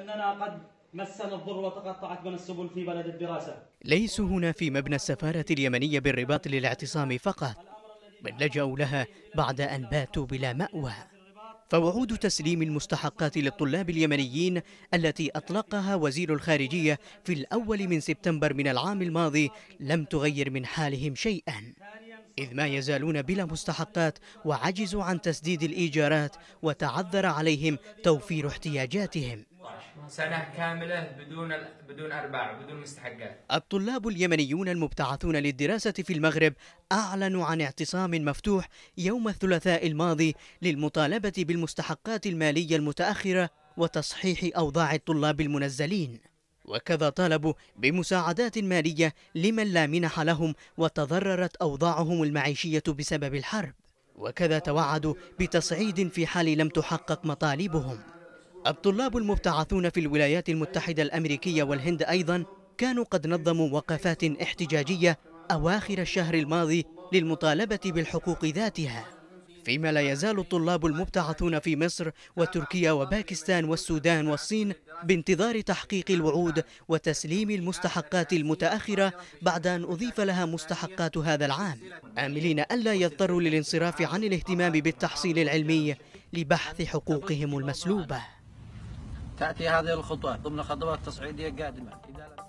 أننا قد مسنا الضر وتقطعت بنا السبل في بلد الدراسة ليسوا هنا في مبنى السفارة اليمنية بالرباط للاعتصام فقط بل لجأوا لها بعد أن باتوا بلا مأوى فوعود تسليم المستحقات للطلاب اليمنيين التي أطلقها وزير الخارجية في الأول من سبتمبر من العام الماضي لم تغير من حالهم شيئا إذ ما يزالون بلا مستحقات وعجزوا عن تسديد الإيجارات وتعذر عليهم توفير احتياجاتهم سنة كاملة بدون بدون أرباح بدون مستحقات. الطلاب اليمنيون المبتعثون للدراسة في المغرب أعلنوا عن اعتصام مفتوح يوم الثلاثاء الماضي للمطالبة بالمستحقات المالية المتأخرة وتصحيح أوضاع الطلاب المنزلين. وكذا طالبوا بمساعدات مالية لمن لا منح لهم وتضررت أوضاعهم المعيشية بسبب الحرب. وكذا توعدوا بتصعيد في حال لم تحقق مطالبهم. الطلاب المبتعثون في الولايات المتحدة الأمريكية والهند أيضا كانوا قد نظموا وقفات احتجاجية أواخر الشهر الماضي للمطالبة بالحقوق ذاتها فيما لا يزال الطلاب المبتعثون في مصر وتركيا وباكستان والسودان والصين بانتظار تحقيق الوعود وتسليم المستحقات المتأخرة بعد أن أضيف لها مستحقات هذا العام آملين ألا يضطروا للانصراف عن الاهتمام بالتحصيل العلمي لبحث حقوقهم المسلوبة تأتي هذه الخطوات ضمن خطوات تصعيدية قادمة